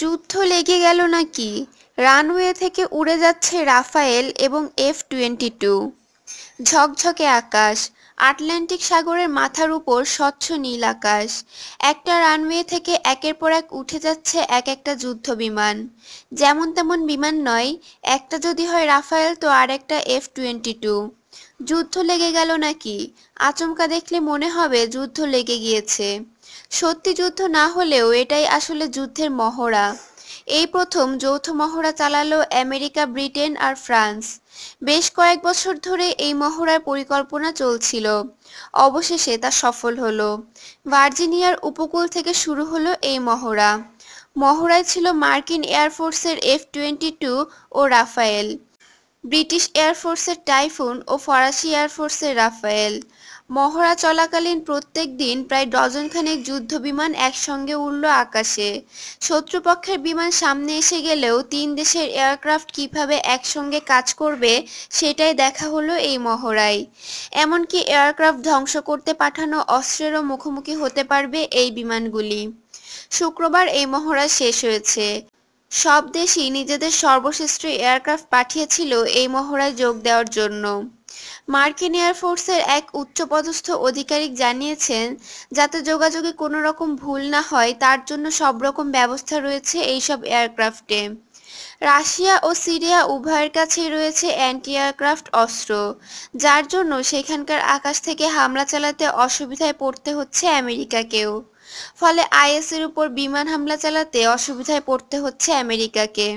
যুদ্ধ লেগে গেল নাকি রানওয়ে থেকে উড়ে যাচ্ছে রাফায়েল এবং এফ টোয়েন্টি টু ঝকঝকে আকাশ আটলান্টিক সাগরের মাথার উপর স্বচ্ছ নীল আকাশ একটা রানওয়ে থেকে একের পর এক উঠে যাচ্ছে এক একটা যুদ্ধ বিমান যেমন তেমন বিমান নয় একটা যদি হয় রাফায়েল তো আর একটা এফ টোয়েন্টি টু যুদ্ধ লেগে গেল নাকি আচমকা দেখলে মনে হবে যুদ্ধ লেগে গিয়েছে সত্যি যুদ্ধ না হলেও এটাই আসলে যুদ্ধের মহড়া এই প্রথম যৌথ মহড়া চালালো আমেরিকা ব্রিটেন আর ফ্রান্স বেশ কয়েক বছর ধরে এই মহড়ার পরিকল্পনা চলছিল অবশেষে তা সফল হলো ভার্জিনিয়ার উপকূল থেকে শুরু হলো এই মহড়া মহড়ায় ছিল মার্কিন এয়ারফোর্সের এফ টোয়েন্টি টু ও রাফায়েল ব্রিটিশ এয়ারফোর্সের টাইফুন ও ফরাসি এয়ারফোর্সের রাফায়েল মহড়া চলাকালীন প্রত্যেক দিন প্রায় ডজনখানেক যুদ্ধ বিমান একসঙ্গে উড়ল আকাশে শত্রুপক্ষের বিমান সামনে এসে গেলেও তিন দেশের এয়ারক্রাফট কিভাবে একসঙ্গে কাজ করবে সেটাই দেখা হলো এই মহড়ায় এমনকি এয়ারক্রাফট ধ্বংস করতে পাঠানো অস্ত্রেরও মুখোমুখি হতে পারবে এই বিমানগুলি শুক্রবার এই মহড়া শেষ হয়েছে সব দেশই নিজেদের সর্বশ্রেষ্ঠ এয়ারক্রাফট পাঠিয়েছিল এই মহড়ায় যোগ দেওয়ার জন্য মার্কিন এয়ারফোর্সের এক উচ্চপদস্থ আধিকারিক জানিয়েছেন যাতে যোগাযোগে কোনো রকম ভুল না হয় তার জন্য সব রকম ব্যবস্থা রয়েছে এইসব এয়ারক্রাফটে রাশিয়া ও সিরিয়া উভয়ের কাছেই রয়েছে অ্যান্টি এয়ারক্রাফট অস্ত্র যার জন্য সেখানকার আকাশ থেকে হামলা চালাতে অসুবিধায় পড়তে হচ্ছে আমেরিকাকেও ফলে আইএসের উপর বিমান হামলা চালাতে অসুবিধায় পড়তে হচ্ছে আমেরিকাকে